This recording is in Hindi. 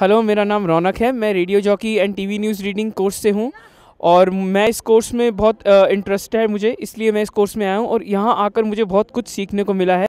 हेलो मेरा नाम रौनक है मैं radio jockey and TV news reading course से हूँ और मैं इस कोर्स में बहुत इंटरेस्ट है मुझे इसलिए मैं इस कोर्स में आया हूँ और यहाँ आकर मुझे बहुत कुछ सीखने को मिला है